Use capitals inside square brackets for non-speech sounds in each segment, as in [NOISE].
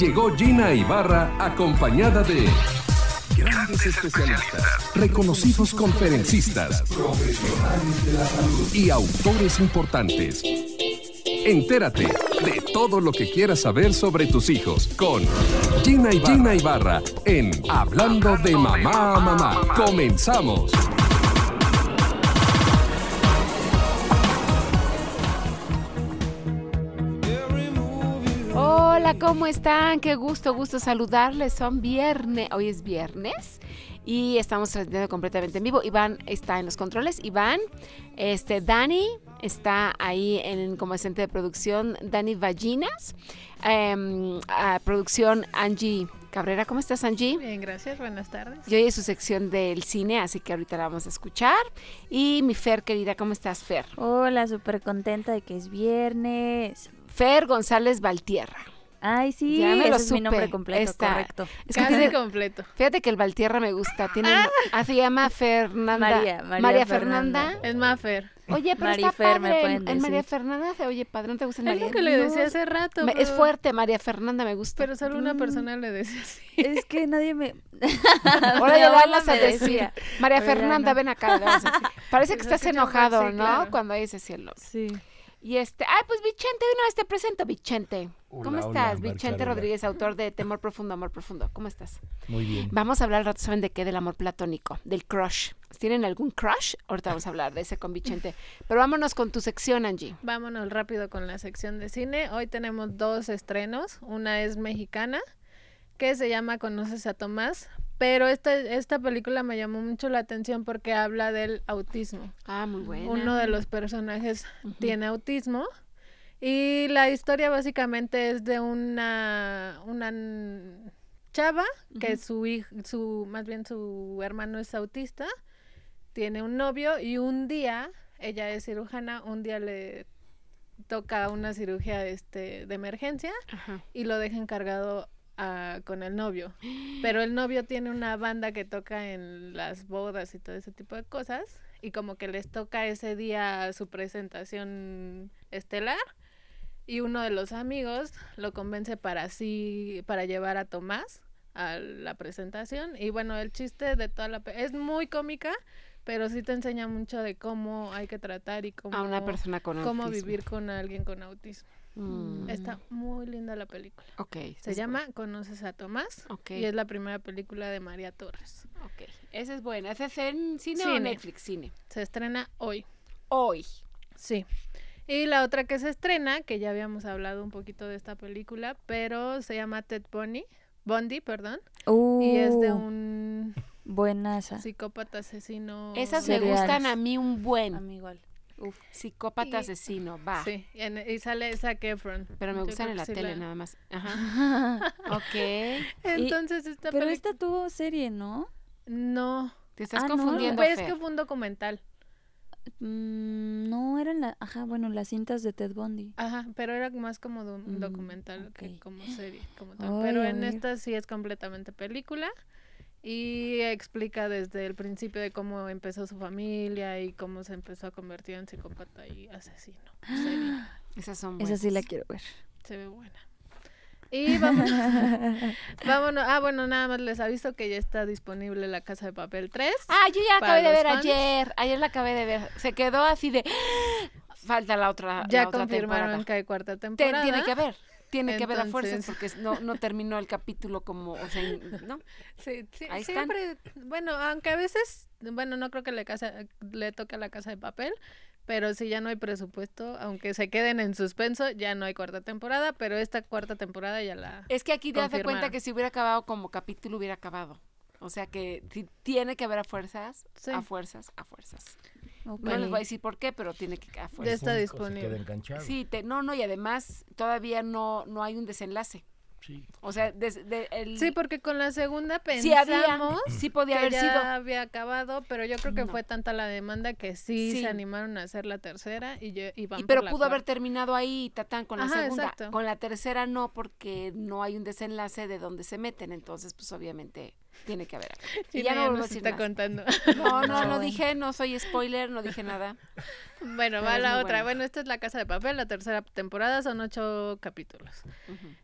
llegó Gina Ibarra acompañada de grandes especialistas, reconocidos conferencistas, profesionales y autores importantes. Entérate de todo lo que quieras saber sobre tus hijos con Gina y Gina Ibarra en Hablando de Mamá a Mamá. Comenzamos. ¿cómo están? Qué gusto, gusto saludarles. Son viernes, hoy es viernes y estamos transmitiendo completamente en vivo. Iván está en los controles. Iván, este, Dani está ahí en, como asistente de producción, Dani Ballinas, em, producción Angie. Cabrera, ¿cómo estás, Angie? Bien, gracias, buenas tardes. Yo hoy es su sección del cine, así que ahorita la vamos a escuchar. Y mi Fer, querida, ¿cómo estás, Fer? Hola, súper contenta de que es viernes. Fer González Valtierra. Ay, sí, ya me ese es mi nombre completo, correcto. Es que Casi [LAUGHS] completo. Fíjate que el Valtierra me gusta, tiene, ah. Ah, se llama Fernanda. María, María, María Fernanda. Es Mafer. Oye, pero está padre. María Fernanda oye padre, ¿no te gusta el Es lo que le decía hace rato. es fuerte, María Fernanda, me gusta. Pero solo una persona le decía así. Es que nadie me... [LAUGHS] Ahora [LAUGHS] ya a decir. María Fernanda, ven acá. Parece que estás enojado, ¿no? Cuando Cuando dices cielo. Sí. Y este, ay, pues Vicente, de este te presento, Vicente. ¿Cómo estás, Vicente Rodríguez, autor de Temor Profundo, Amor Profundo? ¿Cómo estás? Muy bien. Vamos a hablar al rato, ¿saben de qué? Del amor platónico, del crush. ¿Tienen algún crush? Ahorita vamos a hablar de ese con Vicente. Pero vámonos con tu sección, Angie. Vámonos rápido con la sección de cine. Hoy tenemos dos estrenos. Una es mexicana, que se llama Conoces a Tomás. Pero esta, esta película me llamó mucho la atención porque habla del autismo. Ah, muy bueno. Uno de los personajes tiene autismo y la historia básicamente es de una, chava que su hijo, su, más bien su hermano es autista, tiene un novio y un día, ella es cirujana, un día le toca una cirugía este, de emergencia y lo deja encargado a, con el novio. Pero el novio tiene una banda que toca en las bodas y todo ese tipo de cosas y como que les toca ese día su presentación estelar y uno de los amigos lo convence para sí, para llevar a Tomás a la presentación y bueno, el chiste de toda la es muy cómica, pero sí te enseña mucho de cómo hay que tratar y cómo a una persona con cómo vivir con alguien con autismo. Mm. Está muy linda la película. Okay, Se llama Conoces a Tomás okay. y es la primera película de María Torres. Ok, esa es buena. ¿Esa es en cine, Netflix? Cine. Se estrena hoy. Hoy. Sí. Y la otra que se estrena, que ya habíamos hablado un poquito de esta película, pero se llama Ted Bundy, Bundy, perdón. y es de uh. un buenaza. psicópata asesino. Esas me gustan a mí un buen. psicópata asesino, va. Sí, y, sale esa Efron. Pero me gustan en la tele nada más. Ajá. [LAUGHS] ok. Entonces esta Pero esta tuvo serie, ¿no? No. Te estás ah, confundiendo. No, pues es que fue un documental. Mm, no, eran la, ajá, bueno, las cintas de Ted Bundy. Ajá, pero era más como de mm, documental que como serie, pero en esta sí es completamente película y explica desde el principio de cómo empezó su familia y cómo se empezó a convertir en psicópata y asesino. [GASPS] Esa sí la quiero ver. Se ve buena. Y vámonos. [LAUGHS] vámonos. Ah, bueno, nada más les aviso que ya está disponible La Casa de Papel 3. Ah, yo ya acabé de ver ayer. Ayer la acabé de ver. Se quedó así de. Ah, falta la otra. Ya confirmaron que hay cuarta temporada. Tiene que haber. Tiene que haber la fuerza porque no, no terminó el capítulo como, o sea, ¿no? [LAUGHS] Sí, sí siempre, bueno, aunque a veces, bueno, no creo que le, casa, le toque a la casa de papel, pero si ya no hay presupuesto, aunque se queden en suspenso, ya no hay cuarta temporada, pero esta cuarta temporada ya la... Es que aquí te das cuenta que si hubiera acabado como capítulo hubiera acabado. O sea que tiene que haber a fuerzas, a fuerzas, a fuerzas. No les voy a decir por qué, pero tiene que a fuerzas. Ya está disponible. sí, te, no, no, y además todavía no, no hay un desenlace. Sí. O sea, de, el... Sí, porque con la segunda pensamos [CLEARS THROAT] podía que haber ya había acabado, pero yo creo que fue tanta la demanda que sí, se animaron a hacer la tercera y, yo, y y, Pero pudo haber terminado ahí, Tatán, con la segunda. Con la tercera no, porque no hay un desenlace de dónde se meten, entonces pues obviamente tiene que haber. [LAUGHS] ya [LAUGHS] no No, no, dije, no soy spoiler, no dije nada. Bueno, va la otra. Bueno. esta es La Casa de Papel, la tercera temporada, son ocho capítulos.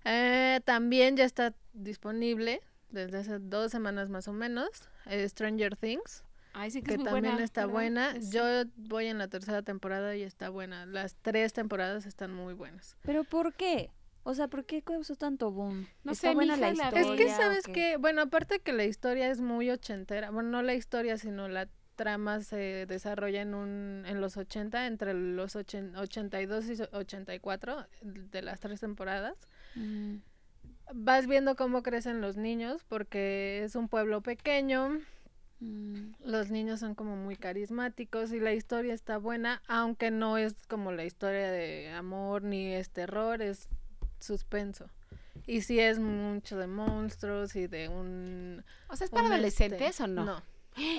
Eh, también ya está disponible desde hace dos semanas más o menos, eh, Stranger Things. Ay, sí que, también está buena. Yo voy en la tercera temporada y está buena. Las tres temporadas están muy buenas. ¿Pero por qué? O sea, ¿por qué causó tanto boom? No Está buena la historia. Es que sabes que, qué? bueno, aparte que la historia es muy ochentera, bueno, no la historia, sino la trama se desarrolla en un en los 80, entre los 82 y 84 de las tres temporadas. Mm. Vas viendo cómo crecen los niños porque es un pueblo pequeño. Mm. Los niños son como muy carismáticos y la historia está buena, aunque no es como la historia de amor ni es terror, es suspenso. Y si es mucho de monstruos y de un... O sea, ¿es para este, adolescentes o no? No. [GASPS]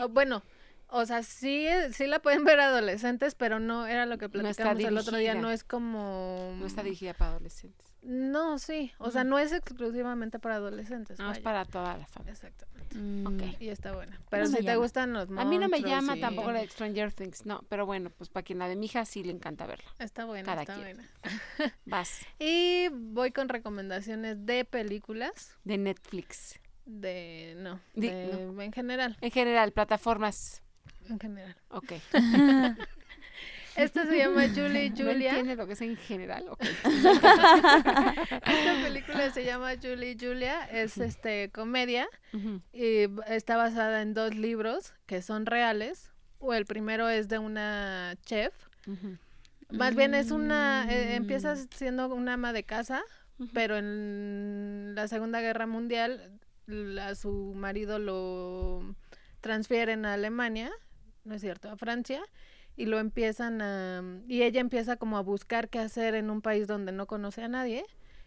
Oh, bueno, o sea, sí, sí la pueden ver adolescentes, pero no era lo que platicamos el otro día, no es como... No está mm, dirigida para adolescentes. No, sí. O sea, no es exclusivamente para adolescentes. No, es para toda la familia. Exactamente. Mm. Y está buena. Pero si te gustan los A mí no me llama tampoco la Stranger Things. No, pero bueno, pues para quien la de mi hija sí le encanta verla. Está buena, está buena. [LAUGHS] Vas. Y voy con recomendaciones de películas. De Netflix. De, no, de, En general. En general, plataformas. En general. Ok. [LAUGHS] [LAUGHS] Esta se llama Julie [LAUGHS] Julia. ¿No entiende lo que es en general? Esta película se llama Julie Julia, es este comedia y está basada en dos libros que son reales. O el primero es de una chef. Más bien es una, e, Empieza mm. siendo una ama de casa, pero en la Segunda Guerra Mundial a su marido lo transfieren a Alemania, ¿no es cierto? A Francia y lo empiezan a mm, y ella empieza como a buscar qué hacer en un país donde no conoce a nadie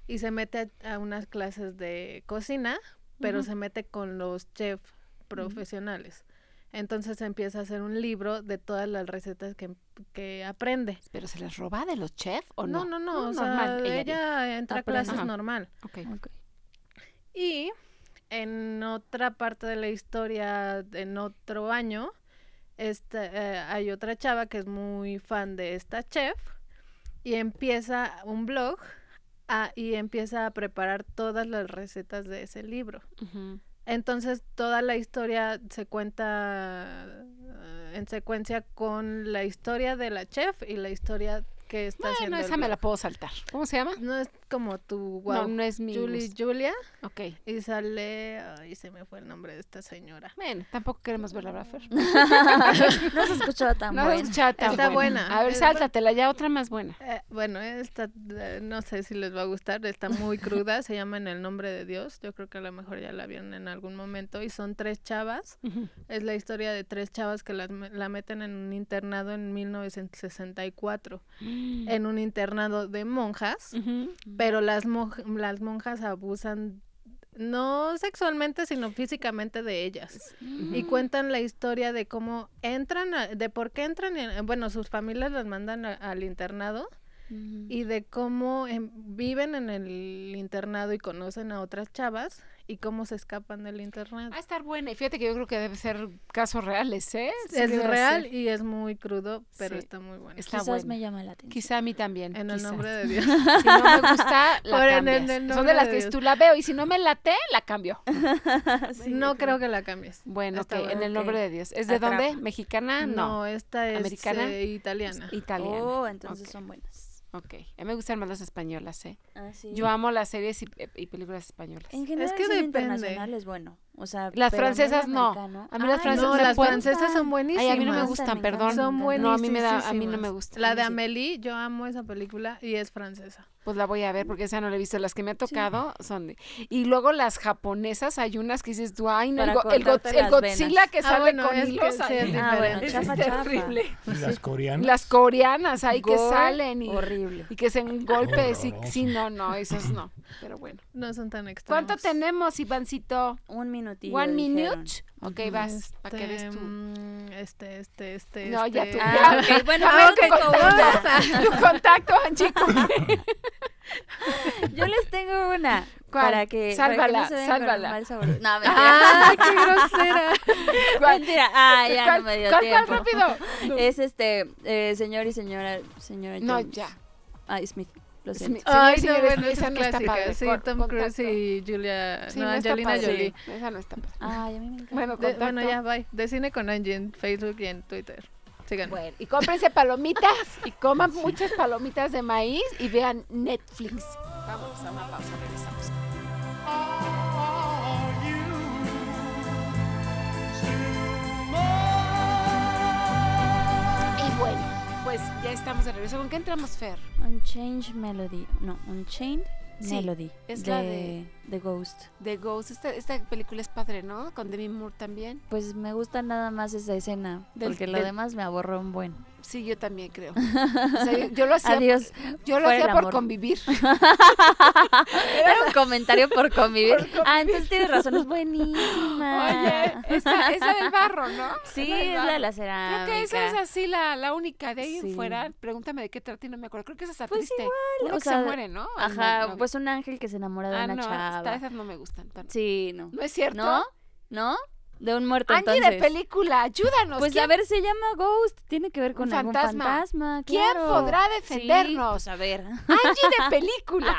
y se mete a, unas clases de cocina, pero se mete con los chefs profesionales. Entonces empieza a hacer un libro de todas las recetas que, aprende. ¿Pero se les roba de los chefs o no? No, no, no. Ah, o sea, ella, entra ah, a clases normal. Okay. Okay. Y en otra parte de la historia, en otro año, esta, eh, hay otra chava que es muy fan de esta chef y empieza un blog y empieza a preparar todas las recetas de ese libro. Entonces toda la historia se cuenta eh, en secuencia con la historia de la chef y la historia que está haciendo. esa me la puedo saltar. ¿Cómo se llama? No, como tu no, es mi Julia. Ok. Y sale, ay, se me fue el nombre de esta señora. Bueno, tampoco queremos la [LAUGHS] no se escuchaba tan buena. No Está buena. A ver, eh, sáltatela, ya otra más buena. Eh, bueno, esta, eh, no sé si les va a gustar, está muy cruda, se llama En el nombre de Dios, yo creo que a lo mejor ya la vieron en algún momento, y son tres chavas, es la historia de tres chavas que la, meten en un internado en 1964, mm. en un internado de monjas, pero las, monjas abusan no sexualmente, sino físicamente de ellas. Mm. Y cuentan la historia de cómo entran, de por qué entran, bueno, sus familias las mandan al internado y de cómo viven en el internado y conocen a otras chavas y cómo se escapan del internet. Va a estar buena. Y fíjate que yo creo que debe ser casos reales, ¿eh? es real y es muy crudo, pero está muy buena. Quizás me llama la atención. Quizá a mí también. En el nombre de [LAUGHS] Dios. si no me gusta, la [LAUGHS] Son de las que tú la veo y si no me late, la cambio. [LAUGHS] no creo que la cambies. Bueno, en el nombre de Dios. ¿Es de dónde? ¿Mexicana? No. no, esta es americana. Eh, italiana. Pues, italiana. Oh, entonces son buenas. Ok. A mí me gustan más las españolas, ¿eh? Ah, yo amo las series y, eh, películas españolas. En general, es que internacional es bueno. O sea, las francesas no. A mí las francesas las francesas son buenísimas. Ay, a mí no me gustan, perdón. No, a mí me da, a mí no me gusta. La de Amélie, yo amo esa película y es francesa. Pues la voy a ver porque esa no la he visto. Las que me ha tocado son Y luego las japonesas, hay unas que dices, ay no, el, Godzilla que ah, sale con es, es las coreanas. Las coreanas hay que salen. Y, que hacen golpes y sin no, no, esos no. Pero bueno. No son tan extremos. ¿Cuánto tenemos, Ivancito? Un minutito. ¿One minute? Ok, vas. para que eres tú. Este, mm, este, este, este. No, ya este. tú. Ah, okay. [LAUGHS] Bueno, ah, okay. [LAUGHS] tu contacto, chico. Yo les tengo una. ¿Cuál? Para que, sálvala, sálvala. Ay, ah, qué [LAUGHS] grosera! Mentira. Ah, ya no me dio ¿cuál, tiempo. ¿Cuál, rápido? Es este, eh, señor y señora, señora No, ya. Ah, Smith. Ay, sí, no, bueno, esa no clásica, sí, Tom Cruise y Julia, no, Angelina Jolie. esa no está padre. Ay, a me Bueno, bueno ya, bye. De cine con Angie en Facebook y en Twitter. Sigan. Bueno, y cómprense palomitas [LAUGHS] y coman muchas palomitas de maíz y vean Netflix. Vamos a pausa, estamos de regreso. ¿Con qué entramos, Fer? Unchained Melody. No, Unchained Melody. Es la de The Ghost. The Ghost. Esta, película es padre, ¿no? Con Demi Moore también. Pues me gusta nada más esa escena. porque lo demás me aborró un buen. Sí, yo también creo. [LAUGHS] yo, lo hacía, Yo lo hacía por convivir. [LAUGHS] Era un comentario por convivir. Ah, entonces tienes razón, es buenísima. Oye, esa, del barro, ¿no? Sí, es la de la cerámica. Creo que esa es así la, la única. De ahí fuera, pregúntame de qué trata y no me acuerdo. Creo que esa está pues triste. Igual, Uno o sea, se muere, ¿no? Ajá, pues un ángel que se enamora de ah, una no, chava. Hasta esas no me gustan. Tanto. Sí, no. No es cierto. ¿No? ¿No? de un muerto. Angie ah, de película, ayúdanos. Pues a ver, se llama Ghost, tiene que ver con un algún fantasma. ¿Quién podrá pues defendernos? a ver. Angie de [LAUGHS] película.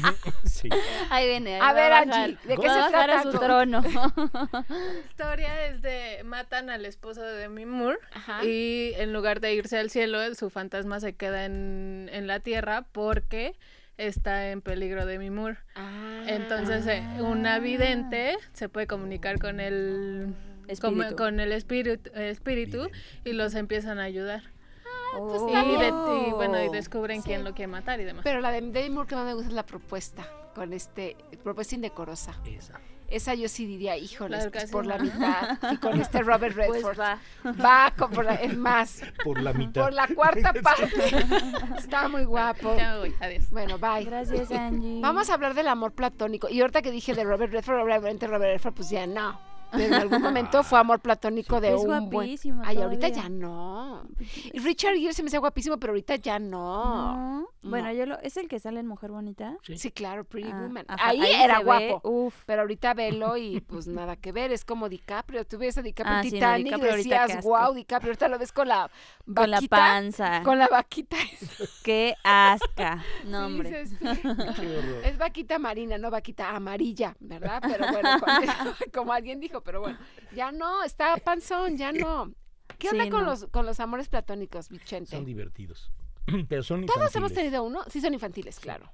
[LAUGHS] sí. Ahí viene. a ver, Angie, ¿de qué se su trono. La historia es de matan al esposo de Demi Moore y en lugar de irse al cielo, su fantasma se queda en, en la tierra porque está en peligro de Mimur. Ah. Entonces, eh, un una vidente se puede comunicar con el espíritu. Con, el espíritu, espíritu y los empiezan a ayudar. Ah, pues y, bueno, y descubren quién lo quiere matar y demás. Pero la de Mimur que más me gusta es la propuesta, con este, propuesta indecorosa. Esa yo sí diría, híjole, pues, por la mitad. [LAUGHS] Y con este Robert pues Redford. va. es más. Por la mitad. Por la cuarta [LAUGHS] parte. Está muy guapo. Bueno, bye. Gracias, Angie. Vamos a hablar del amor platónico. Y ahorita que dije de Robert Redford, obviamente Robert Redford, pues ya no en algún momento fue amor platónico de un buen... Ay, ahorita ya no. Richard Gere se me hacía guapísimo, pero ahorita ya no. no. Bueno, yo lo, es el que sale en Mujer Bonita. Sí, claro, Pretty ah, Woman. ahí, era guapo. uf. Pero ahorita velo y [LAUGHS] pues nada que ver, es como DiCaprio. Tú ves a ah, DiCaprio ah, Titanic Y decías, wow, DiCaprio, ahorita lo ves con la Con la panza. Con la vaquita. [LAUGHS] Qué asca. No, hombre. [LAUGHS] es, vaquita marina, no vaquita amarilla, ¿verdad? Pero bueno, como alguien dijo, pero bueno, ya no, está panzón, ya no. ¿Qué onda con, los, con los amores platónicos, Vicente? Son divertidos. [CLEARS THROAT] Todos hemos tenido uno, sí son infantiles, claro.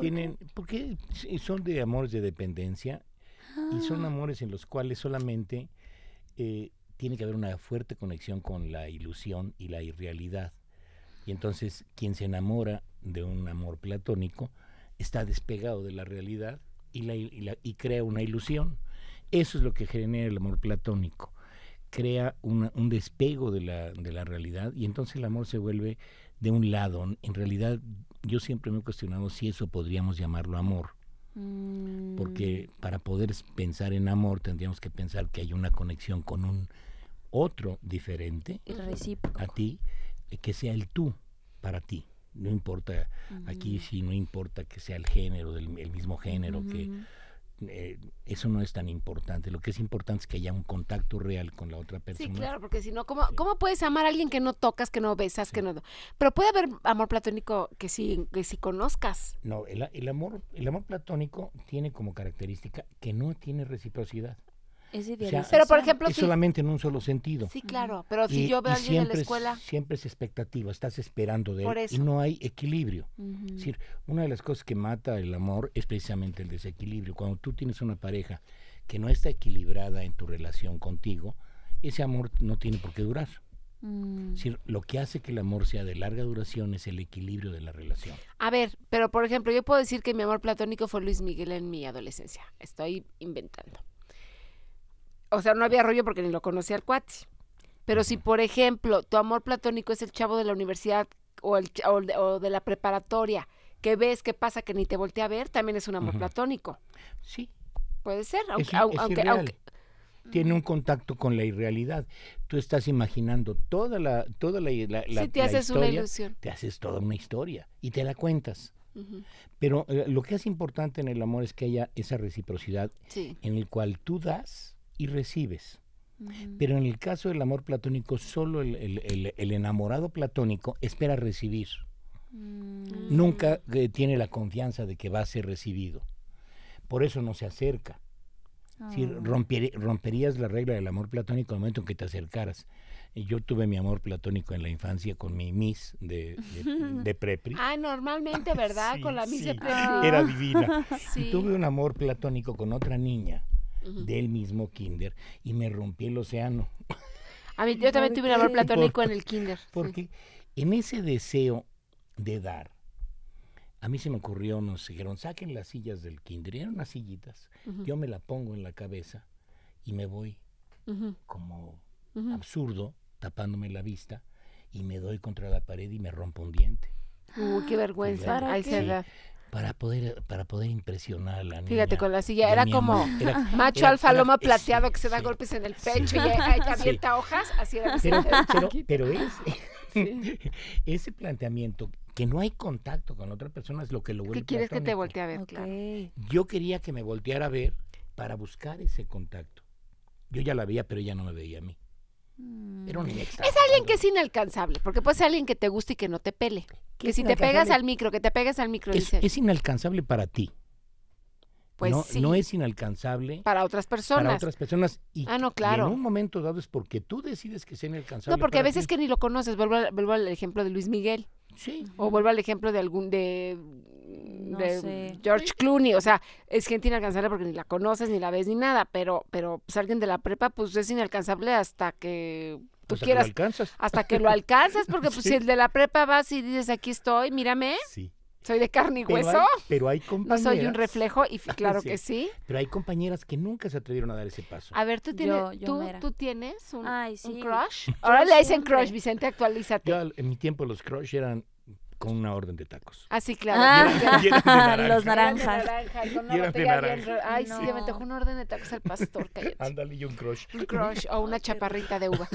Tienen, porque son de amores de dependencia y son ah. amores en los cuales solamente eh, tiene que haber una fuerte conexión con la ilusión y la irrealidad. Y entonces quien se enamora de un amor platónico está despegado de la realidad y, crea una ilusión. Eso es lo que genera el amor platónico. Crea un despego de la, de la realidad y entonces el amor se vuelve de un lado. En realidad yo siempre me he cuestionado si eso podríamos llamarlo amor. Mm. Porque para poder pensar en amor tendríamos que pensar que hay una conexión con un otro diferente a ti, eh, que sea el tú para ti. No importa, aquí mm. si no importa que sea el género, del, el mismo género, que eh, eso no es tan importante. Lo que es importante es que haya un contacto real con la otra persona. Sí, claro, porque si no, ¿cómo, ¿cómo puedes amar a alguien que no tocas, que no besas, que no... Pero puede haber amor platónico que sí, que si conozcas. No, el, amor, el amor platónico tiene como característica que no tiene reciprocidad. Es ideal. pero por ejemplo, solamente en un solo sentido. Sí, claro, pero si yo veo a alguien en la escuela. siempre es expectativa, estás esperando de él y no hay equilibrio. Es decir, una de las cosas que mata el amor es precisamente el desequilibrio. Cuando tú tienes una pareja que no está equilibrada en tu relación contigo, ese amor no tiene por qué durar. Mm. decir, lo que hace que el amor sea de larga duración es el equilibrio de la relación. A ver, pero por ejemplo, yo puedo decir que mi amor platónico fue Luis Miguel en mi adolescencia. Estoy inventando o sea, no había rollo porque ni lo conocía el cuate. Pero si, por ejemplo, tu amor platónico es el chavo de la universidad o, el, o, de, la preparatoria, que ves, ¿Qué pasa, que ni te voltea a ver, también es un amor platónico. Sí. Puede ser, aunque, aunque, tiene un contacto con la irrealidad. Tú estás imaginando toda la, toda la, sí, te haces una ilusión. Te haces toda una historia y te la cuentas. Pero eh, lo que es importante en el amor es que haya esa reciprocidad en el cual tú das y recibes. Pero en el caso del amor platónico, solo el, enamorado platónico espera recibir. Mm. Nunca eh, tiene la confianza de que va a ser recibido. Por eso no se acerca. Si ah. romperías la regla del amor platónico al momento en que te acercaras. Yo tuve mi amor platónico en la infancia con mi Miss de, de, [LAUGHS] Prepri. Ah, normalmente, ¿verdad? [LAUGHS] con la Miss de Prepri. Era divina. [LAUGHS] tuve un amor platónico con otra niña del mismo kinder y me rompí el océano. A mí, yo también tuve un amor platónico en el kinder. Porque en ese deseo de dar, a mí se me ocurrió, nos dijeron, saquen las sillas del kinder, y eran unas sillitas, yo me la pongo en la cabeza y me voy como absurdo, tapándome la vista, y me doy contra la pared y me rompo un diente. Uy, qué ah, vergüenza, ahí se da para poder para poder impresionar la Fíjate con la silla era como [LAUGHS] macho alfa loma plateado que se da golpes en el pecho y ella hojas, así era. Pero, pero [LAUGHS] [LAUGHS] ese, planteamiento que no hay contacto con otra persona es lo que lo vuelve. ¿Qué quieres que te voltee a ver? Yo quería que me volteara a ver para buscar ese contacto. Yo ya la veía, pero ella no me veía a mí. Mm. Es alguien que es inalcanzable, porque puede ser alguien que te guste y que no te pele. Que si te pegas al micro, que te pegas al micro. Es, es inalcanzable para ti. Pues no, es inalcanzable. Para otras personas. Para otras personas. Y, ah, no, claro. en un momento dado es porque tú decides que sea inalcanzable. No, porque a veces que ni lo conoces. vuelvo al ejemplo de Luis Miguel. O vuelvo al ejemplo de algún de, George Clooney, o sea, es gente inalcanzable porque ni la conoces ni la ves ni nada, pero pero pues, alguien de la prepa pues es inalcanzable hasta que tú quieras hasta que lo alcanzas porque [LAUGHS] pues si el de la prepa vas y dices, "Aquí estoy, mírame." Sí soy de carne y hueso. pero hay compañeras. [LAUGHS] No soy un reflejo y [LAUGHS] claro que sí. Pero hay compañeras que nunca se atrevieron a dar ese paso. A ver, tú tienes, ¿tú, tienes un, crush. Ahora le dicen crush, Vicente, actualízate. en mi tiempo los crush eran con una orden de tacos. Ah, sí, claro. Ah. [LAUGHS] Los naranjas. Y eran Ay, sí, sí, me tocó una orden de tacos al pastor. Cállate. Ándale, y un crush. Un crush o una chaparrita de uva.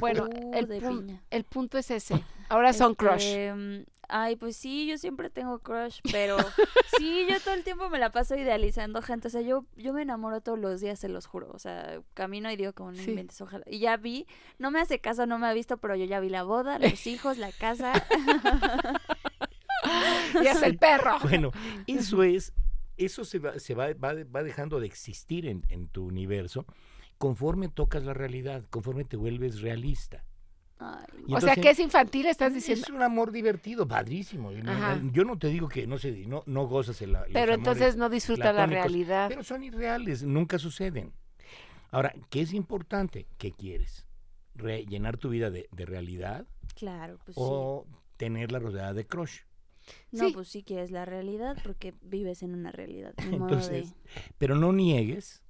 Bueno, uh, el, punto es ese. Ahora son este, crush. Mm, Ay, pues sí, yo siempre tengo crush, pero [LAUGHS] sí, yo todo el tiempo me la paso idealizando gente. O sea, yo, yo me enamoro todos los días, se los juro. O sea, camino y digo como no inventes, ojalá. Y ya vi, no me hace caso, no me ha visto, pero yo ya vi la boda, [LAUGHS] los hijos, la casa. [LAUGHS] y es el perro. Bueno, eso es, eso se va, se va, dejando de existir en tu universo conforme tocas la realidad, conforme te vuelves realista o sea, que es infantil, estás diciendo. Es un amor divertido, padrísimo. Eh, yo no te digo que no sé no, gozas el, Pero entonces no disfruta la realidad. Pero son irreales, nunca suceden. Ahora, ¿qué es importante? ¿Qué quieres? ¿Rellenar tu vida de, realidad? Claro, pues O tener la rodeada de crush. No, pues sí quieres la realidad porque vives en una realidad. [LAUGHS] Entonces, pero no niegues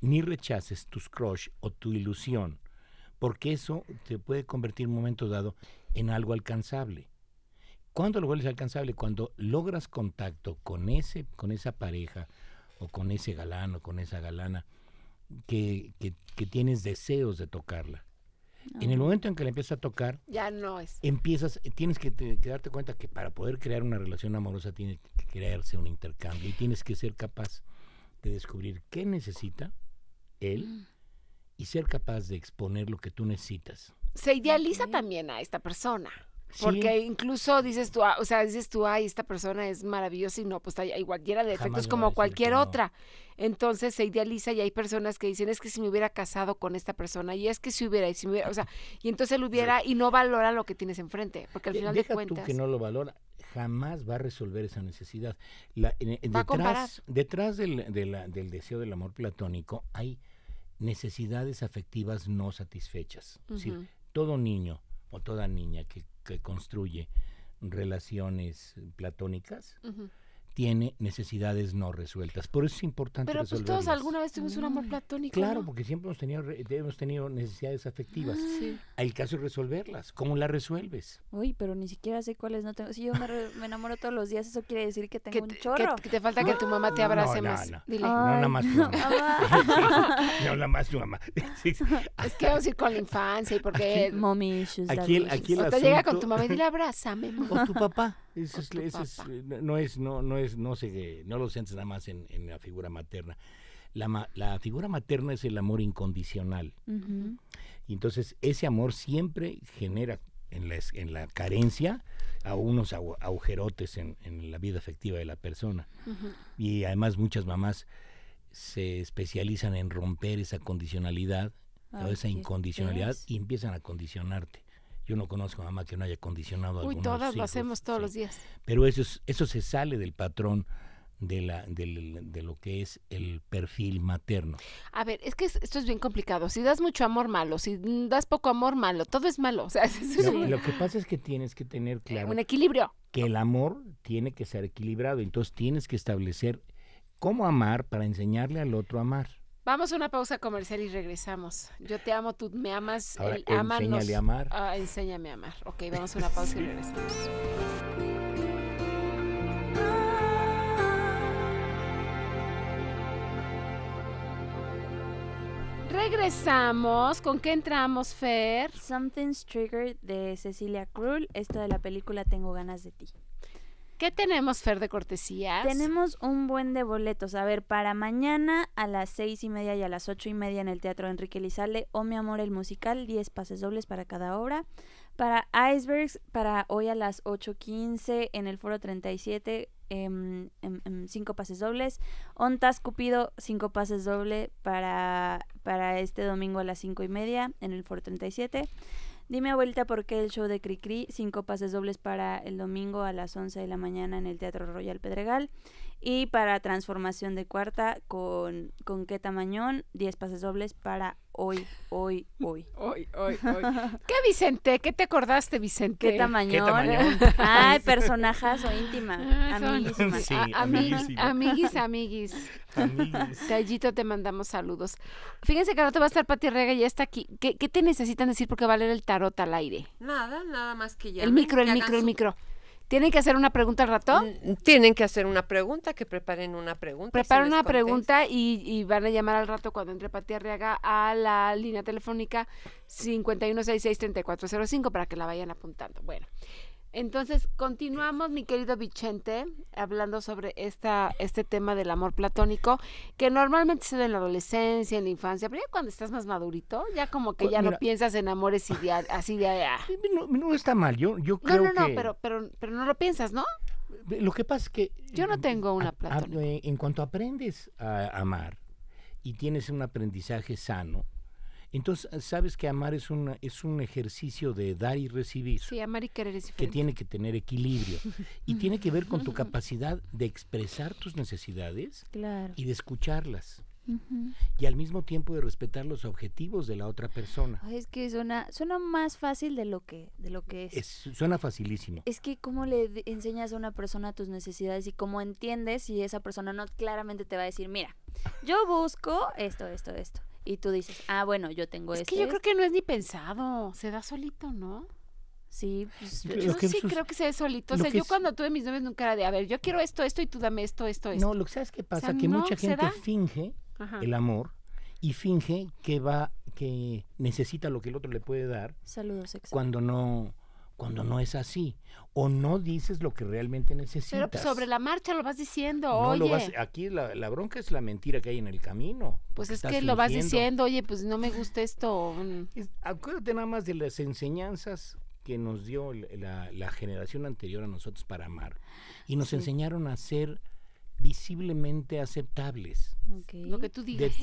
ni rechaces tus crush o tu ilusión porque eso te puede convertir en un momento dado en algo alcanzable. ¿Cuándo lo vuelves alcanzable? Cuando logras contacto con, ese, con esa pareja o con ese galán o con esa galana que, tienes deseos de tocarla. En el momento en que la empiezas a tocar, ya no es. Empiezas, tienes que, que, darte cuenta que para poder crear una relación amorosa tiene que crearse un intercambio y tienes que ser capaz de descubrir qué necesita él mm y ser capaz de exponer lo que tú necesitas. Se idealiza también a esta persona. Porque incluso dices tú, ah, o sea, dices tú, ay, esta persona es maravillosa y no, pues hay, cualquiera de defectos como cualquier otra. Entonces se idealiza y hay personas que dicen, es que si me hubiera casado con esta persona, y es que si hubiera, y si me hubiera, o sea, y entonces lo hubiera y no valora lo que tienes enfrente, porque al final de cuentas... Tú que no lo valora, jamás va a resolver esa necesidad. detrás, del, del deseo del amor platónico hay necesidades afectivas no satisfechas. todo niño o toda niña que, que construye relaciones platónicas, tiene necesidades no resueltas. Por eso es importante Pero pues todos alguna vez tuvimos un amor mm. platónico. Claro, porque siempre hemos tenido, hemos tenido necesidades afectivas. Ah, sí. El caso es resolverlas. ¿Cómo las resuelves? Uy, pero ni siquiera sé cuáles no tengo. Si yo me, me enamoro todos los días, eso quiere decir que tengo un chorro. Que, que te falta que tu mamá te abrace no, no, más. Dile. no, nada más tu mamá. [LAUGHS] [LAUGHS] no, nada más tu mamá. [LAUGHS] es que vamos a ir con la infancia y porque... Aquí, mommy issues, aquí, aquí o te llega con tu mamá y dile abrázame. Mamá. O tu papá es, es, eh, no es, no, no es, no eh, no lo sientes nada más en, la figura materna. La, la, figura materna es el amor incondicional. Y entonces ese amor siempre genera en la, en la carencia a unos agujerotes en, la vida afectiva de la persona. Y además muchas mamás se especializan en romper esa condicionalidad, o esa incondicionalidad, y empiezan a condicionarte. Yo no conozco a mamá que no haya condicionado Uy, todas lo hacemos todos los días. Pero eso, es, eso se sale del patrón de, la, de, lo que es el perfil materno. A ver, es que esto es bien complicado. Si das mucho amor, malo. Si das poco amor, malo. Todo es malo. [LAUGHS] lo, lo, que pasa es que tienes que tener claro... Un equilibrio. Que el amor tiene que ser equilibrado. Entonces tienes que establecer cómo amar para enseñarle al otro a amar. Vamos a una pausa comercial y regresamos. Yo te amo, tú me amas, a amar. Ah, enséñame a amar. Ok, vamos a una pausa y regresamos. Regresamos. ¿Con qué entramos, Fer? Something's Trigger de Cecilia Krull. Esto de la película Tengo ganas de ti. ¿Qué tenemos, Fer, de cortesías? Tenemos un buen de boletos. A ver, para mañana a las seis y media y a las ocho y media en el Teatro Enrique Lizalde, O oh, Mi Amor el Musical, diez pases dobles para cada obra. Para Icebergs, para hoy a las ocho quince en el Foro 37, 5 em, em, em, cinco pases dobles. Ontas Cupido, cinco pases doble para, para este domingo a las cinco y media en el Foro 37. Dime abuelita por qué el show de Cricri, cinco pases dobles para el domingo a las 11 de la mañana en el Teatro Royal Pedregal y para Transformación de Cuarta con, con qué tamaño 10 pases dobles para hoy, hoy, hoy. Hoy, hoy, hoy. ¿Qué Vicente? ¿Qué te acordaste, Vicente? ¿Qué tamaño? Ay, personajazo íntima. Ah, amiguis, Amiguis, amiguis. te mandamos saludos. Fíjense que ahora te va a estar Pati Rega y ya está aquí. ¿Qué, te necesitan decir porque va a leer el tarot al aire? Nada, nada más que ya. El micro, el micro, el micro. ¿Tienen que hacer una pregunta al rato? Mm, tienen que hacer una pregunta, que preparen una pregunta. Preparen una pregunta y, van a llamar al rato cuando entre Pati Arriaga a la línea telefónica 5166-3405 para que la vayan apuntando. Bueno, entonces, continuamos, mi querido Vicente, hablando sobre esta, este tema del amor platónico, que normalmente se da en la adolescencia, en la infancia, pero ya cuando estás más madurito, ya como que ya no piensas en amores así de... Ah. No, está mal, yo, yo creo No, no, no, pero, no lo piensas, ¿no? Lo que pasa es que... Yo no tengo una platónica. en cuanto aprendes a amar y tienes un aprendizaje sano, entonces, ah, sabes que amar es, una, es un ejercicio de dar y recibir. Sí, amar y querer es diferente. Que tiene que tener equilibrio. [LAUGHS] y tiene que ver con tu capacidad de expresar tus necesidades y de escucharlas. Y al mismo tiempo de respetar los objetivos de la otra persona. es que suena, suena más fácil de lo que, de lo que es. es. Suena facilísimo. Es que cómo le enseñas a una persona tus necesidades y cómo entiendes si esa persona no claramente te va a decir, mira, yo busco esto, esto, esto y tú dices, ah, bueno, yo tengo esto. Es que este, yo creo este". que no es ni pensado, se da solito, ¿no? Sí, pues, yo sí creo que se da solito. O sea, yo cuando tuve mis novios nunca era de, a ver, yo quiero esto, esto y tú dame esto, esto, esto. No, lo que sabes que pasa, que mucha gente finge el amor y finge que va, que necesita lo que el otro le puede dar. Saludos, exacto. Cuando no cuando no es así o no dices lo que realmente necesitas. Pero pues, sobre la marcha lo vas diciendo, no Lo vas, aquí la, bronca es la mentira que hay en el camino. Pues es que lo vas diciendo, oye, pues no me gusta esto. Mm. acuérdate nada más de las enseñanzas que nos dio la, generación anterior a nosotros para amar. Y nos enseñaron a ser visiblemente aceptables. Lo que tú dices.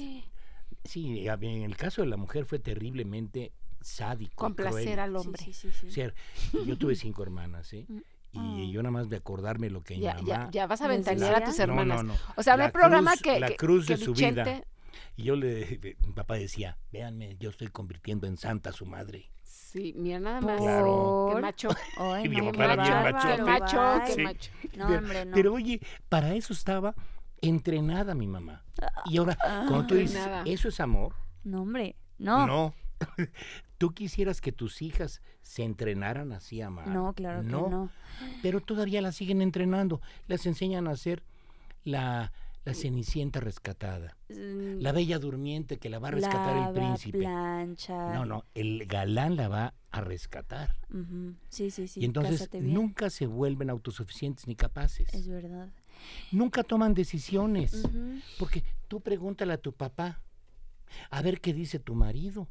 sí, en el caso de la mujer fue terriblemente sádico. con placer al hombre. Sí, sí, sí, yo tuve cinco hermanas, mm, y ah. yo nada más de acordarme lo que ya, Ya, vas a ventanear a tus hermanas. O sea, no el programa que... La cruz de su vida. Y yo le... Mi papá decía, véanme, yo estoy convirtiendo en santa a su madre. Sí, mira nada más. Claro. Qué macho. Ay, [LAUGHS] mi mamá era bien macho. Qué macho, qué macho. No, pero, hombre, no. Pero oye, para eso estaba entrenada mi mamá. Y ahora, ah, cuando tú ah, dices, ¿eso es amor? No, hombre, no. No. [LAUGHS] ¿Tú quisieras que tus hijas se entrenaran así a amar? No, claro que no. Pero todavía las siguen entrenando. Las enseñan a hacer la, cenicienta rescatada. Mm. la bella durmiente que la va a rescatar el príncipe. La Plancha. No, no, el galán la va a rescatar. Sí, sí, sí. Y entonces nunca se vuelven autosuficientes ni capaces. Es verdad. Nunca toman decisiones. Porque tú pregúntale a tu papá, a ver qué dice tu marido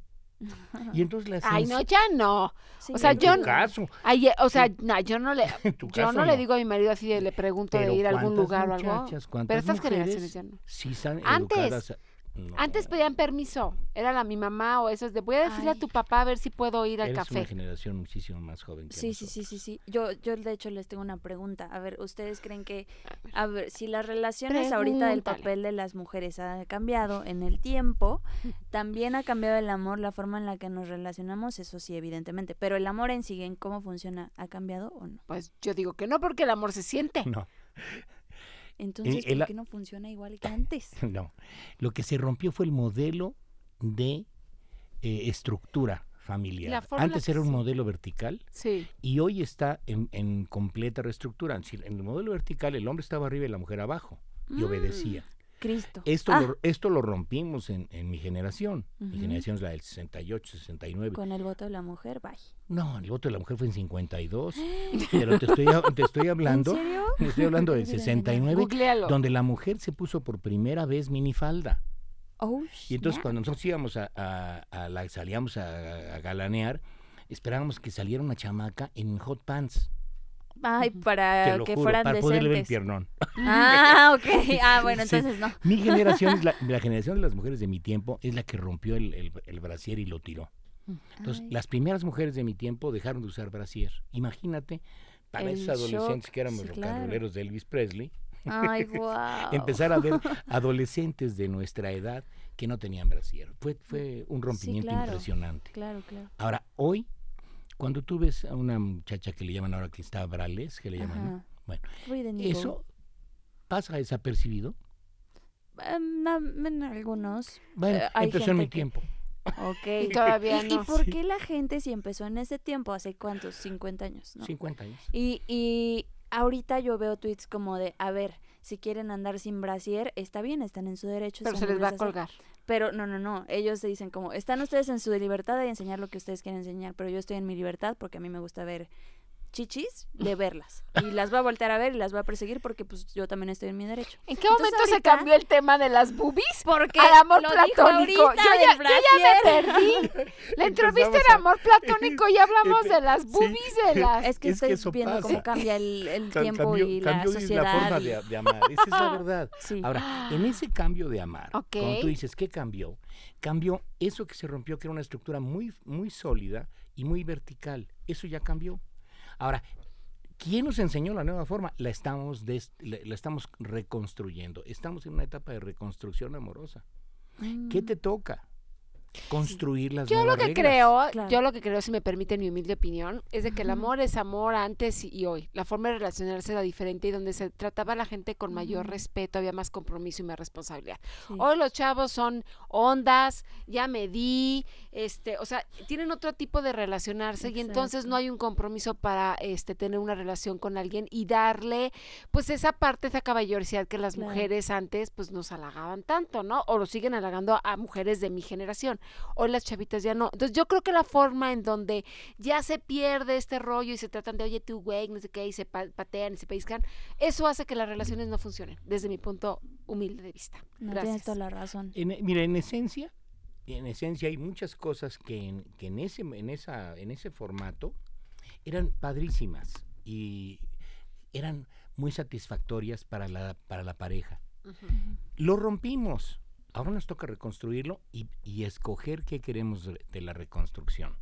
y [LAUGHS] entonces la Ay, no, ya no. O sea, en yo tu caso. Ay, o sea, no, yo no le [LAUGHS] yo no, le digo a mi marido así le pregunto de ir a algún lugar o algo. Pero estas generaciones ya no. Antes, antes pedían permiso, era la mi mamá o eso, de voy a decirle a tu papá a ver si puedo ir al café. Es una generación muchísimo más joven Sí, sí, sí, sí, sí. Yo, yo de hecho les tengo una pregunta. A ver, ¿ustedes creen que, a ver, si las relaciones ahorita del papel de las mujeres ha cambiado en el tiempo, también ha cambiado el amor, la forma en la que nos relacionamos, eso sí, evidentemente. Pero el amor en sí, en cómo funciona, ¿ha cambiado o no? Pues yo digo que no, porque el amor se siente. [LAUGHS] No. Entonces, ¿por qué no funciona igual que antes? [LAUGHS] No, lo que se rompió fue el modelo de eh, estructura familiar. Antes era un modelo vertical y hoy está en, completa reestructura. En el modelo vertical el hombre estaba arriba y la mujer abajo y mm. obedecía. Cristo. Esto, ah. lo, esto lo rompimos en, en mi generación. Mi generación es la del 68, 69. Con el voto de la mujer, bye. No, el voto de la mujer fue en 52. [GASPS] pero te estoy, te estoy hablando. ¿En serio? Te estoy hablando del 69, [LAUGHS] donde la mujer se puso por primera vez minifalda. Oh, y entonces cuando nosotros íbamos a, salíamos a, galanear, esperábamos que saliera una chamaca en hot pants. Ay, para que fueran para piernón. Ah, [LAUGHS] ok. Ah, bueno, entonces no. Mi generación, es [LAUGHS] la, generación de las mujeres de mi tiempo es la que rompió el, el, brasier y lo tiró. Mm. Entonces, las primeras mujeres de mi tiempo dejaron de usar brasier. Imagínate, para esos adolescentes que éramos los de Elvis Presley. Ay, [LAUGHS] empezar a ver adolescentes de nuestra edad que no tenían brasier. Fue, fue un rompimiento impresionante. Claro, claro. Ahora, hoy cuando tú ves a una muchacha que le llaman ahora que está Brales, que le llaman, bueno, eso pasa desapercibido. Eh, algunos. Bueno, eh, empezó en mi tiempo. Ok, [LAUGHS] todavía no. ¿Y, por qué la gente si empezó en ese tiempo? ¿Hace cuántos? 50 años, ¿no? 50 años. Y, y ahorita yo veo tweets como de, a ver, si quieren andar sin brasier, está bien, están en su derecho. Pero se les va a colgar. Pero no, no, no, ellos se dicen como, están ustedes en su libertad de enseñar lo que ustedes quieren enseñar, pero yo estoy en mi libertad porque a mí me gusta ver chichis de verlas. Y las va a voltear a ver y las va a perseguir porque pues yo también estoy en mi derecho. ¿En qué momento se cambió el tema de las boobies? Porque al amor platónico. Yo ya, yo ya, me perdí. La entrevista era amor platónico y hablamos de las boobies de las... Es que estoy que viendo cómo cambia el, tiempo y la sociedad. la forma de, amar, esa es la [LAUGHS] verdad. Ahora, en ese cambio de amar, cuando tú dices, ¿qué cambió? Cambió eso que se rompió, que era una estructura muy, muy sólida y muy vertical. Eso ya cambió. Ahora, ¿quién nos enseñó la nueva forma? La estamos, la, estamos reconstruyendo. Estamos en una etapa de reconstrucción amorosa. ¿Qué mm. te toca? construir las yo lo que creo yo lo que creo si me permite mi humilde opinión es de que el amor es amor antes y, hoy la forma de relacionarse era diferente y donde se trataba a la gente con mayor respeto había más compromiso y más responsabilidad hoy los chavos son ondas ya me di este o sea tienen otro tipo de relacionarse y entonces no hay un compromiso para este tener una relación con alguien y darle pues esa parte esa caballerosidad que las mujeres antes pues nos halagaban tanto no o lo siguen halagando a mujeres de mi generación hoy las chavitas ya no. Entonces yo creo que la forma en donde ya se pierde este rollo y se tratan de, oye, tú, güey, no sé qué, y se patean y se pellizcan, eso hace que las relaciones no funcionen, desde mi punto humilde de vista. tienes toda la razón. Eh, mira, en esencia, en esencia hay muchas cosas que en, en, ese, esa, en ese formato eran padrísimas y eran muy satisfactorias para la, para la pareja. Lo rompimos Ahora nos toca reconstruirlo y, y escoger qué queremos de la reconstrucción.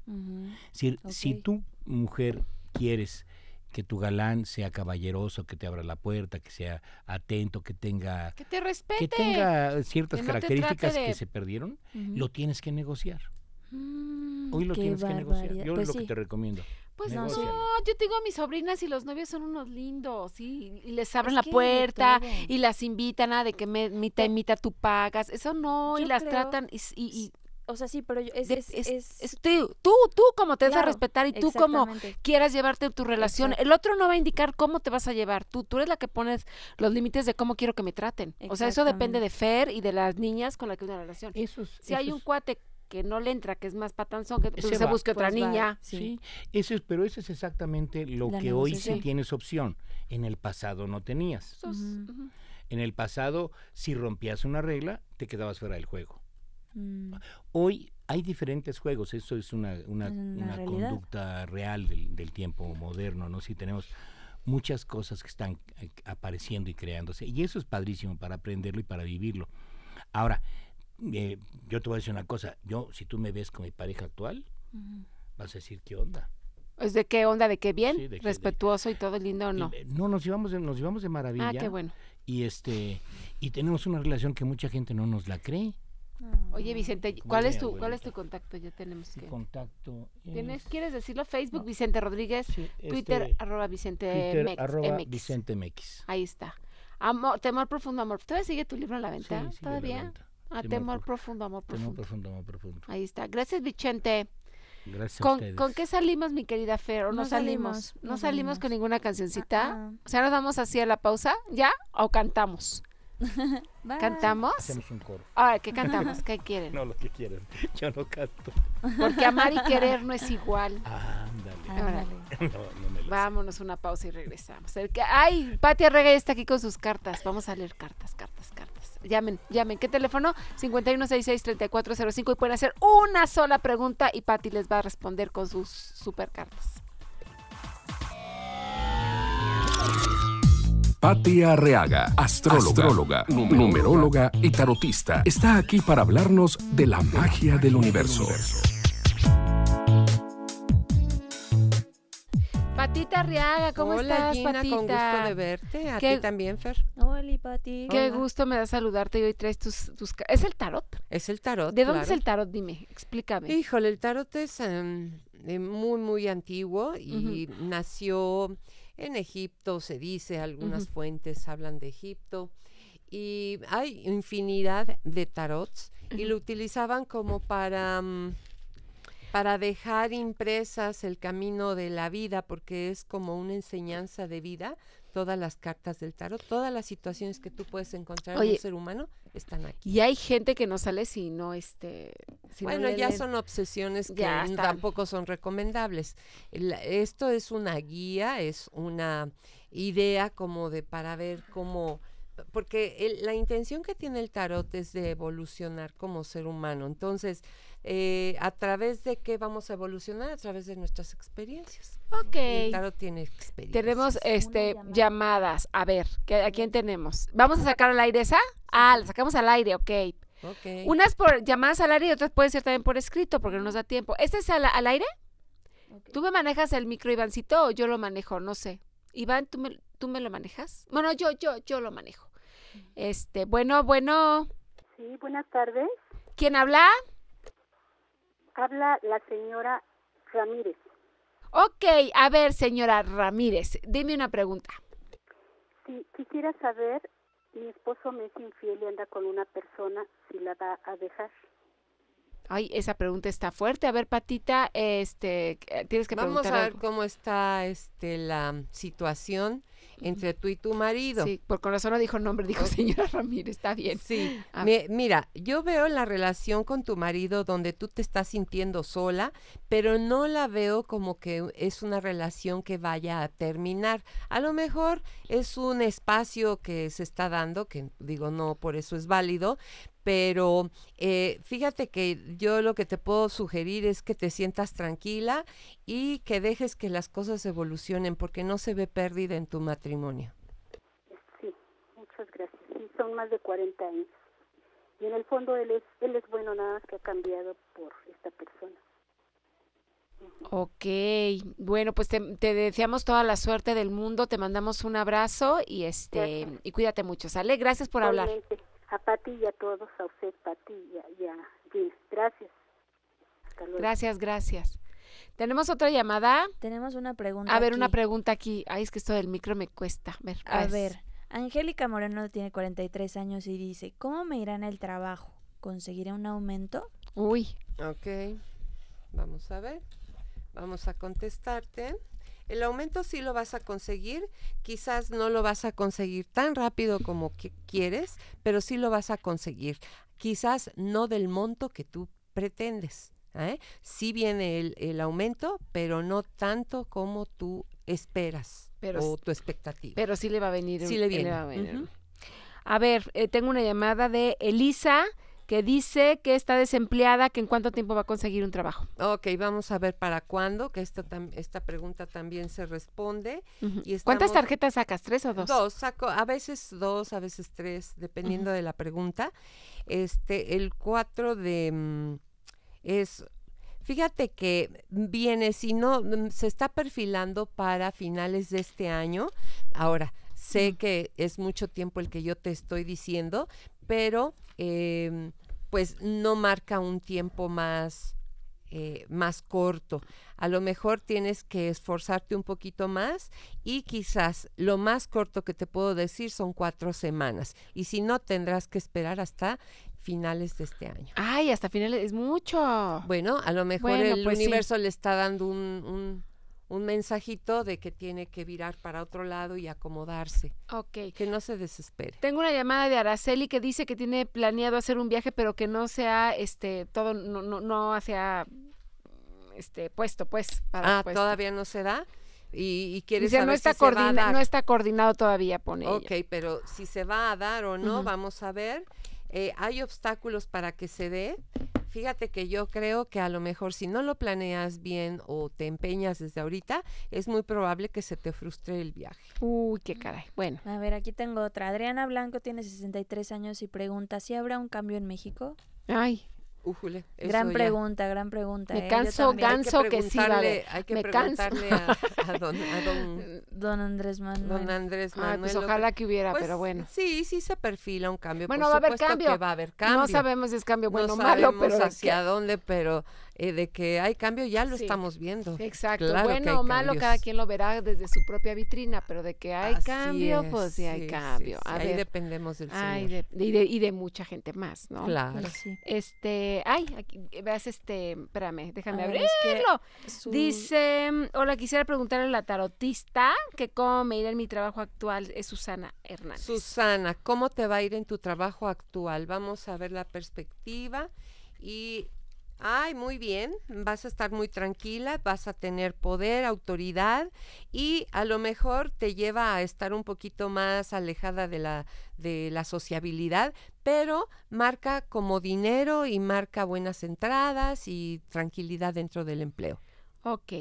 si, tú, mujer, quieres que tu galán sea caballeroso, que te abra la puerta, que sea atento, que tenga que te respete, que tenga ciertas características que se perdieron, lo tienes que negociar. Mm, Hoy lo tienes que negociar. Yo pues lo que te recomiendo. Pues no, yo tengo a mis sobrinas y los novios son unos lindos, y les abren la puerta y las invitan a de que me, mitad y tú pagas. Eso no, y las tratan y, y, o sea, sí, pero es, es, tú, tú como te vas a respetar y tú como quieras llevarte tu relación. El otro no va a indicar cómo te vas a llevar. Tú, tú eres la que pones los límites de cómo quiero que me traten. O sea, eso depende de Fer y de las niñas con las que una relación. si hay un cuate que no le entra, que es más patanzón, que se, se busque otra pues, niña. sí. eso es, pero eso es exactamente lo que hoy sí tienes opción. En el pasado no tenías. En el pasado, si rompías una regla, te quedabas fuera del juego. Mm. Hoy hay diferentes juegos, eso es una, conducta real del, del, tiempo moderno, ¿no? Si tenemos muchas cosas que están eh, apareciendo y creándose, y eso es padrísimo para aprenderlo y para vivirlo. Ahora, eh, yo te voy a decir una cosa, yo si tú me ves con mi pareja actual, vas a decir qué onda. ¿Es pues, de qué onda? ¿De qué bien? Respetuoso y todo lindo o no. Eh, no, nos llevamos, de, nos llevamos de maravilla. Ah, qué bueno. Y, este, y tenemos una relación que mucha gente no nos la cree. Ah. Oye Vicente, ¿cuál es tu cuál es tu contacto? Ya tenemos que. Contacto. ¿Quieres decirlo? Facebook Vicente Rodríguez, este, Twitter arroba Vicente Vicente Ahí está. Amor, temor profundo amor. ¿Todavía sigue tu libro en la venta? Sí, ¿Todavía? A temor, profundo, amor profundo. Temor profundo, amor profundo. Ahí está. Gracias, Vicente. Gracias ¿Con, ¿Con qué salimos, mi querida Fer? ¿O no, salimos? ¿No, salimos, con ninguna cancioncita? Ah, ah. O sea, nos damos así a la pausa, ¿ya? ¿O cantamos? [LAUGHS] ¿Cantamos? Hacemos un coro. Ahora, ¿qué cantamos? ¿Qué quieren? [LAUGHS] No, lo que quieren. [LAUGHS] Yo no canto. Porque amar y querer no es igual. Ah, ándale. Vámonos una pausa y regresamos. Ay, Patia Reggae está aquí con sus cartas. Vamos a leer cartas, cartas, cartas llamen, llamen. ¿Qué teléfono? 5166-3405 y pueden hacer una sola pregunta y Patti les va a responder con sus cartas Patti Arreaga, astróloga, numeróloga y tarotista, está aquí para hablarnos de la magia del universo. Tita Arriaga, ¿cómo estás, Gina, con gusto de verte. A ti también, Fer. Hola, Pati. Qué gusto me da saludarte y hoy traes tus, ¿Es el tarot? Es el tarot, ¿De dónde es el tarot? Dime, explícame. Híjole, el tarot es em, muy, muy antiguo y nació en Egipto, se dice, algunas fuentes hablan de Egipto. Y hay infinidad de tarots y lo utilizaban como para... Mm, para dejar impresas el camino de la vida, porque es como una enseñanza de vida. Todas las cartas del tarot, todas las situaciones que tú puedes encontrar en un ser humano están aquí. Y hay gente que no sale si no este. bueno, ya son obsesiones que tampoco son recomendables. esto es una guía, es una idea como de para ver cómo porque la intención que tiene el tarot es de evolucionar como ser humano. Entonces, eh, ¿a través de qué vamos a evolucionar? A través de nuestras experiencias. Ok. El tarot tiene experiencias. Tenemos este, llamadas. A ver, ¿a quién tenemos? ¿Vamos a sacar al aire esa? Ah, la sacamos al aire, ok. Okay. Unas por llamadas al aire y otras pueden ser también por escrito porque no nos da tiempo. ¿Este es al, aire? ¿Tú me manejas el micro, Ivancito, o yo lo manejo? No sé. Iván, ¿tú me, ¿tú me lo manejas? Bueno, yo, yo, yo lo manejo. Este, bueno, bueno. Sí, buenas tardes. ¿Quién habla? Habla la señora Ramírez. Ok, a ver, señora Ramírez, dime una pregunta. si quisiera saber, mi esposo me es infiel y anda con una persona, si la va a dejar. Ay, esa pregunta está fuerte. A ver, Patita, este, tienes que Vamos a ver cómo está este la situación entre tú y tu marido. Sí, por corazón no dijo nombre, dijo señora Ramírez, está bien. Sí, ah. mira, yo veo la relación con tu marido donde tú te estás sintiendo sola, pero no la veo como que es una relación que vaya a terminar. A lo mejor es un espacio que se está dando, que digo no, por eso es válido, pero eh, fíjate que yo lo que te puedo sugerir es que te sientas tranquila y que dejes que las cosas evolucionen porque no se ve pérdida en tu matrimonio. Sí, muchas gracias. Sí, son más de 40 años. Y en el fondo él es, él es bueno nada que ha cambiado por esta persona. Ok, bueno, pues te, deseamos toda la suerte del mundo, te mandamos un abrazo y este cuídate mucho, ¿sale? Gracias por hablar a Pati y a todos, a usted, Pati y a Gracias. Gracias, gracias. Tenemos otra llamada. Tenemos una pregunta. A ver, una pregunta aquí. Ay, es que esto del micro me cuesta. A ver. A pues. ver. Angélica Moreno tiene 43 años y dice, ¿cómo me irá en el trabajo? ¿Conseguiré un aumento? Uy. Ok. Vamos a ver. Vamos a contestarte. El aumento sí lo vas a conseguir, quizás no lo vas a conseguir tan rápido como quieres, pero sí lo vas a conseguir. Quizás no del monto que tú pretendes. ¿eh? Sí viene el, el aumento, pero no tanto como tú esperas pero, o tu expectativa. Pero sí le va a venir. Sí le viene. a, a ver, eh, tengo una llamada de Elisa que dice que está desempleada, que en cuánto tiempo va a conseguir un trabajo. Ok, vamos a ver para cuándo, que esta, esta pregunta también se responde. ¿Cuántas tarjetas sacas? ¿Tres o dos? Dos, saco a veces dos, a veces tres, dependiendo de la pregunta. Este, el cuatro de... Mm, es Fíjate que viene, si no, mm, se está perfilando para finales de este año. Ahora, sé que es mucho tiempo el que yo te estoy diciendo, pero em, pues no marca un tiempo más, eh, más corto. A lo mejor tienes que esforzarte un poquito más y quizás lo más corto que te puedo decir son cuatro semanas. Y si no, tendrás que esperar hasta finales de este año. Ay, hasta finales, es mucho. Bueno, a lo mejor el pues universo le está dando un un mensajito de que tiene que virar para otro lado y acomodarse. Ok. Que no se desespere. Tengo una llamada de Araceli que dice que tiene planeado hacer un viaje, pero que no sea, este, todo, no, no, no este, puesto, pues. Para ah, todavía no se da. Y, y quiere no está si se va a dar. No está coordinado todavía, pone Ok, pero si se va a dar o no, vamos a ver. Eh, hay obstáculos para que se dé, Fíjate que yo creo que a lo mejor si no lo planeas bien o te empeñas desde ahorita, es muy probable que se te frustre el viaje. Uy, qué caray. Bueno. A ver, aquí tengo otra. Adriana Blanco tiene 63 años y pregunta si habrá un cambio en México. Ay, gran pregunta, gran pregunta. Me ¿eh? canso, ganso que, sí Vale. Hay que Me preguntarle a, don, a, don, [LAUGHS] don, Andrés Manuel. Don Andrés pues, Manuel. pues ojalá que, hubiera, pues, pero bueno. Sí, sí se perfila un cambio. Bueno, Por va, a haber cambio. Que va a haber No sabemos si es cambio bueno o no malo, pero hacia dónde, pero eh, de que hay cambio, ya lo estamos viendo. Exacto. bueno o malo, cada quien lo verá desde su propia vitrina, pero de que hay cambio, pues sí hay cambio. ahí dependemos del y, de, mucha gente más, ¿no? Claro. Pues este, ay, aquí, veas este, espérame, déjame abrirlo. Dice, mm, hola, quisiera preguntarle a la tarotista que cómo me irá en mi trabajo actual, es Susana Hernández. Susana, ¿cómo te va a ir en tu trabajo actual? Vamos a ver la perspectiva y Ay, muy bien, vas a estar muy tranquila, vas a tener poder, autoridad y a lo mejor te lleva a estar un poquito más alejada de la, de la sociabilidad, pero marca como dinero y marca buenas entradas y tranquilidad dentro del empleo. Ok.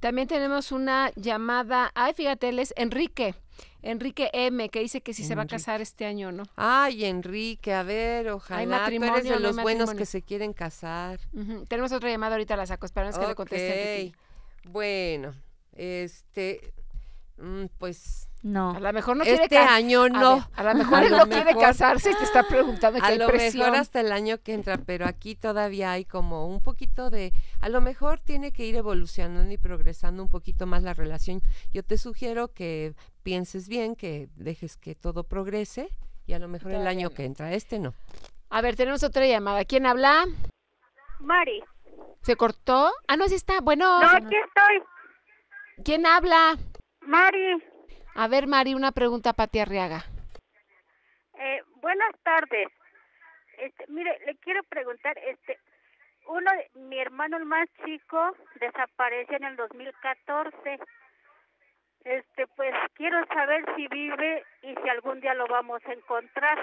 También tenemos una llamada. Ay, fíjate, es Enrique. Enrique M, que dice que si se va a casar este año, ¿no? Ay, Enrique, a ver, ojalá. de los buenos que se quieren casar. Tenemos otra llamada, ahorita la saco. Esperamos que le conteste Enrique. Bueno, este, mm, pues no. A lo mejor no este año no. A, lo mejor no quiere casarse y te está preguntando a lo mejor hasta el año que entra, pero aquí todavía hay como un poquito de. A lo mejor tiene que ir evolucionando y progresando un poquito más la relación. Yo te sugiero que pienses bien, que dejes que todo progrese y a lo mejor el año que entra. Este no. A ver, tenemos otra llamada. ¿Quién habla? Mari. ¿Se cortó? Ah, no, sí está. Bueno. No, aquí estoy. ¿Quién habla? Mari. A ver, Mari, una pregunta para ti, Arriaga. Eh, buenas tardes. Este, mire, le quiero preguntar, este, uno, mi hermano el más chico desapareció en el 2014. Este, pues quiero saber si vive y si algún día lo vamos a encontrar.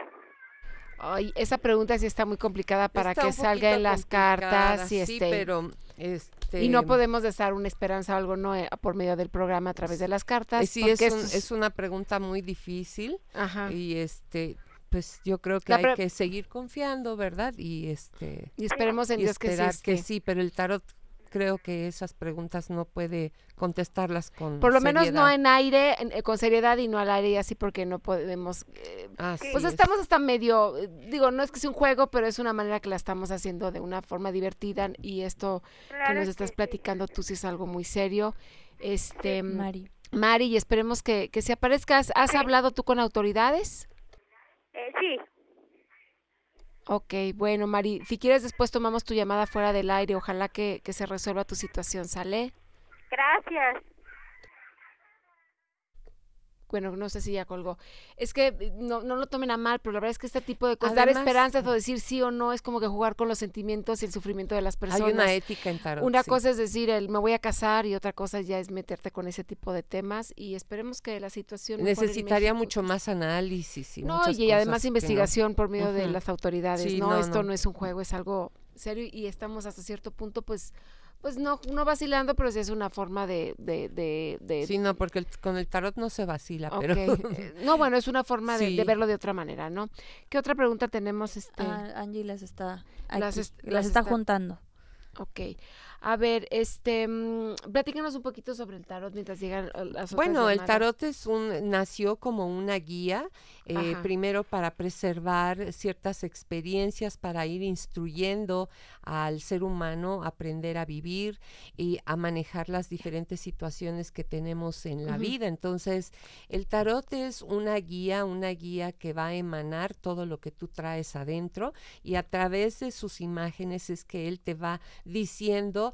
Ay, esa pregunta sí está muy complicada para que salga en las cartas y sí, este, pero este, y no podemos dejar una esperanza o algo no eh, por medio del programa a través de las cartas. Sí, es, es, una pregunta muy difícil y este pues yo creo que hay que seguir confiando, ¿verdad? Y este y esperemos en Dios que, que sí, pero el tarot creo que esas preguntas no puede contestarlas con Por lo menos no en aire, eh, con seriedad y no al aire así porque no podemos... Eh, ah, pues estamos hasta medio, eh, digo, no es que sea un juego, pero es una manera que la estamos haciendo de una forma divertida y esto que nos estás platicando tú sí es algo muy serio. Este, mm, Mari. Mari, y esperemos que, se aparezcas. ¿Has hablado tú con autoridades? Eh, sí, Ok, bueno, Mari, si quieres después tomamos tu llamada fuera del aire, ojalá que, que se resuelva tu situación, ¿sale? Gracias bueno, no sé si ya colgó. Es que eh, no, no lo tomen a mal, pero la verdad es que este tipo de cosas, dar esperanzas o decir sí o no, es como que jugar con los sentimientos y el sufrimiento de las personas. Hay una ética en tarot. Una cosa es decir, el me voy a casar y otra cosa ya es meterte con ese tipo de temas y esperemos que la situación... Necesitaría mucho más análisis y No, y además investigación por medio de las autoridades, ¿no? ¿no? Esto no. es un juego, es algo serio y estamos hasta cierto punto, pues pues no, no vacilando, pero sí es una forma de... de, de, de... Sí, no, porque con el tarot no se vacila, pero... Eh, no, bueno, es una forma de, verlo de otra manera, ¿no? ¿Qué otra pregunta tenemos? Este... Ah, Angie las está, las, pues, está, juntando. Ok. A ver, este, mm, platícanos un poquito sobre el tarot mientras llegan eh, las Bueno, el tarot es un, eh, nació como una guía, eh, primero para preservar ciertas experiencias, para ir instruyendo al ser humano a aprender a vivir y a manejar las diferentes situaciones que tenemos en la vida. Entonces, el tarot es una guía, una guía que va a emanar todo lo que tú traes adentro y a través de sus imágenes es que él te va diciendo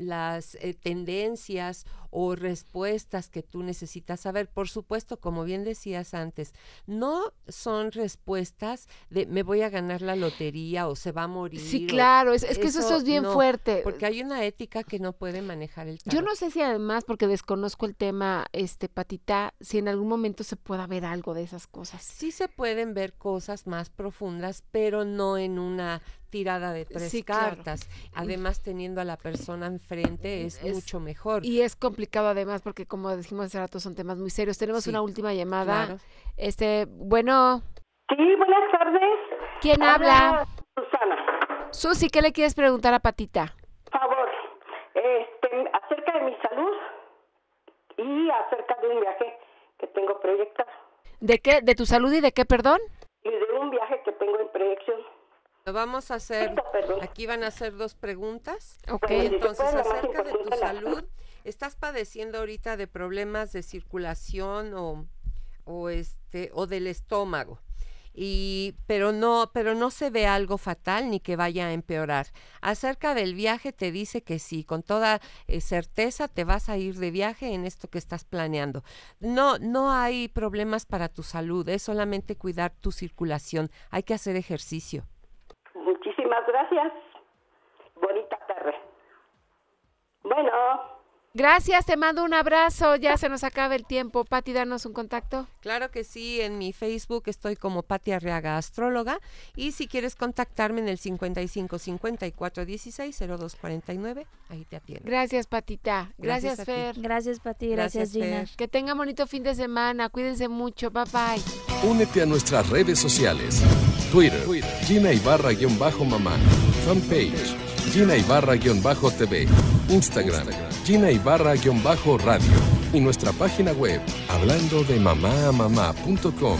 las eh, tendencias o respuestas que tú necesitas saber. Por supuesto, como bien decías antes, no son respuestas de me voy a ganar la lotería o se va a morir. Sí, claro, es, que eso, es bien fuerte. Porque hay una ética que no puede manejar el tema. Yo no sé si además, porque desconozco el tema, este patita, si en algún momento se pueda ver algo de esas cosas. Sí se pueden ver cosas más profundas, pero no en una tirada de tres cartas. Además, teniendo a la persona es, mucho mejor. Y es complicado además porque como dijimos hace rato son temas muy serios. Tenemos una última llamada. Este, bueno. Sí, buenas tardes. ¿Quién habla? Susana. Susi, ¿qué le quieres preguntar a Patita? Favor, este, acerca de mi salud y acerca de un viaje que tengo proyectado. ¿De qué? ¿De tu salud y de qué, perdón? Vamos a hacer, aquí van a hacer dos preguntas. Ok. Entonces, acerca de tu salud, ¿estás padeciendo ahorita de problemas de circulación o, este o del estómago? y pero no pero no se ve algo fatal ni que vaya a empeorar acerca del viaje te dice que sí con toda eh, certeza te vas a ir de viaje en esto que estás planeando no no hay problemas para tu salud es solamente cuidar tu circulación hay que hacer ejercicio gracias. Bonita tarde. Bueno. Gracias, te mando un abrazo. Ya se nos acaba el tiempo. Pati, danos un contacto. Claro que sí, en mi Facebook estoy como Pati Arriaga Astróloga. Y si quieres contactarme en el 55 54 16 02 49, ahí te atiendo. Gracias, Patita. Gracias, Fer. Ti. Gracias, Pati. Gracias, Gina. Que tenga bonito fin de semana. Cuídense mucho. Bye bye. Únete a nuestras redes sociales: Twitter, Twitter. Gina Ibarra-Mamá, fanpage Gina Ibarra-TV, Instagram, Gina Ibarra-Radio y nuestra página web hablando de mamá mamá.com.